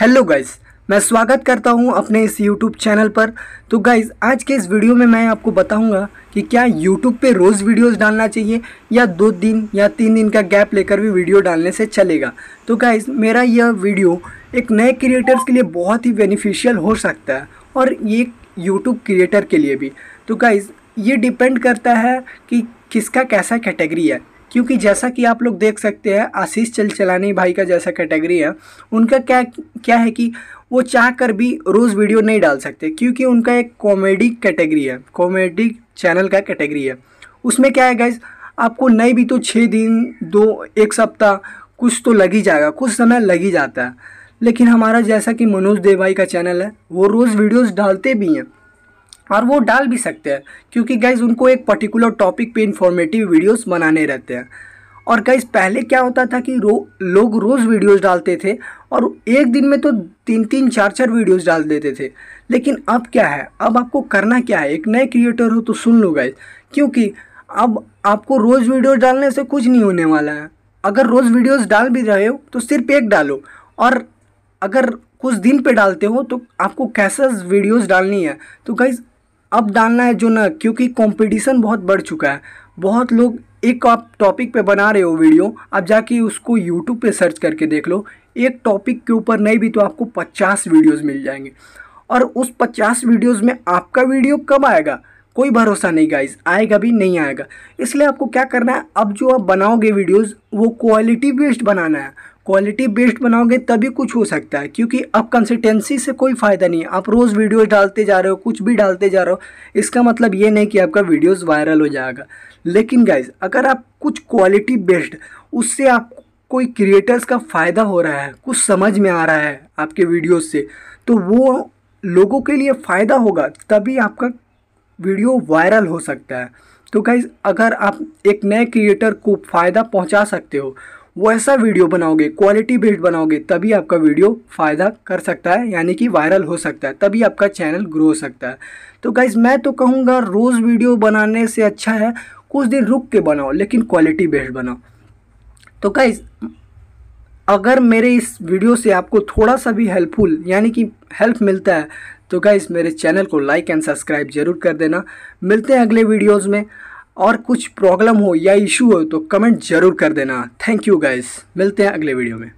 hello guys मैं स्वागत करता हूं अपने इस यूट्यूब चैनल पर तो गाइस आज के इस वीडियो में मैं आपको बताऊंगा कि क्या यूट्यूब पे रोज़ वीडियोस डालना चाहिए या दो दिन या तीन दिन का गैप लेकर भी वीडियो डालने से चलेगा तो गाइस मेरा यह वीडियो एक नए क्रिएटर्स के लिए बहुत ही बेनिफिशियल हो सकता है और ये यूट्यूब क्रिएटर के लिए भी तो गाइज़ ये डिपेंड करता है कि किसका कैसा कैटेगरी है क्योंकि जैसा कि आप लोग देख सकते हैं आशीष चलचलानी भाई का जैसा कैटेगरी है उनका क्या क्या है कि वो चाह कर भी रोज़ वीडियो नहीं डाल सकते क्योंकि उनका एक कॉमेडी कैटेगरी है कॉमेडी चैनल का कैटेगरी है उसमें क्या है गैस आपको नहीं भी तो छः दिन दो एक सप्ताह कुछ तो लग ही जाएगा कुछ समय लग ही जाता है लेकिन हमारा जैसा कि मनोज देव भाई का चैनल है वो रोज़ वीडियोज डालते भी हैं और वो डाल भी सकते हैं क्योंकि गाइज उनको एक पर्टिकुलर टॉपिक पे इन्फॉर्मेटिव वीडियोस बनाने रहते हैं और गाइज पहले क्या होता था कि रो लोग रोज़ वीडियोस डालते थे और एक दिन में तो तीन तीन चार चार वीडियोस डाल देते थे लेकिन अब क्या है अब आपको करना क्या है एक नए क्रिएटर हो तो सुन लो गाइज क्योंकि अब आपको रोज़ वीडियो डालने से कुछ नहीं होने वाला है अगर रोज़ वीडियोज़ डाल भी रहे हो तो सिर्फ एक डालो और अगर कुछ दिन पे डालते हो तो आपको कैसा वीडियोस डालनी है तो गाइज अब डालना है जो न क्योंकि कंपटीशन बहुत बढ़ चुका है बहुत लोग एक आप टॉपिक पे बना रहे हो वीडियो आप जाके उसको यूट्यूब पे सर्च करके देख लो एक टॉपिक के ऊपर नहीं भी तो आपको पचास वीडियोस मिल जाएंगे और उस पचास वीडियोस में आपका वीडियो कब आएगा कोई भरोसा नहीं गाइज आएगा भी नहीं आएगा इसलिए आपको क्या करना है अब जो आप बनाओगे वीडियोस वो क्वालिटी बेस्ड बनाना है क्वालिटी बेस्ड बनाओगे तभी कुछ हो सकता है क्योंकि अब कंसिस्टेंसी से कोई फ़ायदा नहीं है आप रोज़ वीडियोज़ डालते जा रहे हो कुछ भी डालते जा रहे हो इसका मतलब ये नहीं कि आपका वीडियोस वायरल हो जाएगा लेकिन गाइज अगर आप कुछ क्वालिटी बेस्ड उससे आप कोई क्रिएटर्स का फ़ायदा हो रहा है कुछ समझ में आ रहा है आपके वीडियोस से तो वो लोगों के लिए फ़ायदा होगा तभी आपका वीडियो वायरल हो सकता है तो गाइज अगर आप एक नए क्रिएटर को फ़ायदा पहुंचा सकते हो वो ऐसा वीडियो बनाओगे क्वालिटी बेस्ड बनाओगे तभी आपका वीडियो फ़ायदा कर सकता है यानी कि वायरल हो सकता है तभी आपका चैनल ग्रो हो सकता है तो गाइज़ मैं तो कहूँगा रोज़ वीडियो बनाने से अच्छा है कुछ दिन रुक के बनाओ लेकिन क्वालिटी बेस्ड बनाओ तो गाइज़ अगर मेरे इस वीडियो से आपको थोड़ा सा भी हेल्पफुल यानी कि हेल्प मिलता है तो गाइज़ मेरे चैनल को लाइक एंड सब्सक्राइब जरूर कर देना मिलते हैं अगले वीडियोज़ में और कुछ प्रॉब्लम हो या इशू हो तो कमेंट जरूर कर देना थैंक यू गाइस मिलते हैं अगले वीडियो में